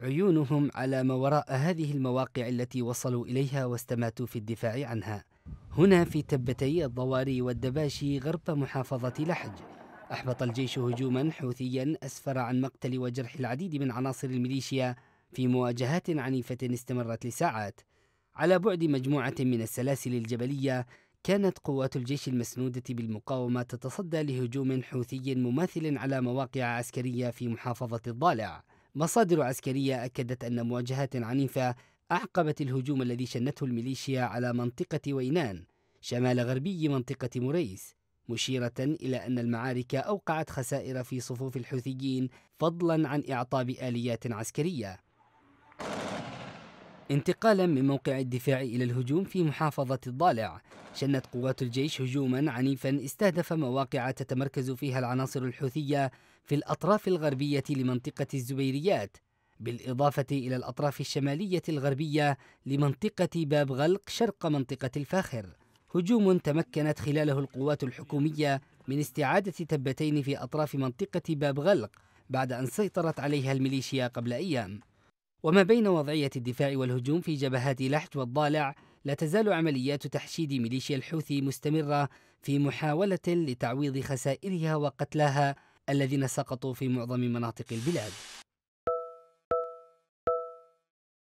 عيونهم على ما وراء هذه المواقع التي وصلوا إليها واستماتوا في الدفاع عنها هنا في تبتي الضواري والدباشي غرب محافظة لحج أحبط الجيش هجوما حوثيا أسفر عن مقتل وجرح العديد من عناصر الميليشيا في مواجهات عنيفة استمرت لساعات على بعد مجموعة من السلاسل الجبلية كانت قوات الجيش المسنودة بالمقاومة تتصدى لهجوم حوثي مماثل على مواقع عسكرية في محافظة الضالع مصادر عسكرية أكدت أن مواجهات عنيفة أعقبت الهجوم الذي شنته الميليشيا على منطقة وينان شمال غربي منطقة مريس مشيرة إلى أن المعارك أوقعت خسائر في صفوف الحوثيين فضلا عن إعطاب آليات عسكرية انتقالا من موقع الدفاع إلى الهجوم في محافظة الضالع شنت قوات الجيش هجوما عنيفا استهدف مواقع تتمركز فيها العناصر الحوثية في الأطراف الغربية لمنطقة الزبيريات بالإضافة إلى الأطراف الشمالية الغربية لمنطقة باب غلق شرق منطقة الفاخر هجوم تمكنت خلاله القوات الحكومية من استعادة تبتين في أطراف منطقة باب غلق بعد أن سيطرت عليها الميليشيا قبل أيام وما بين وضعية الدفاع والهجوم في جبهات لحج والضالع لا تزال عمليات تحشيد ميليشيا الحوثي مستمرة في محاولة لتعويض خسائرها وقتلاها الذين سقطوا في معظم مناطق البلاد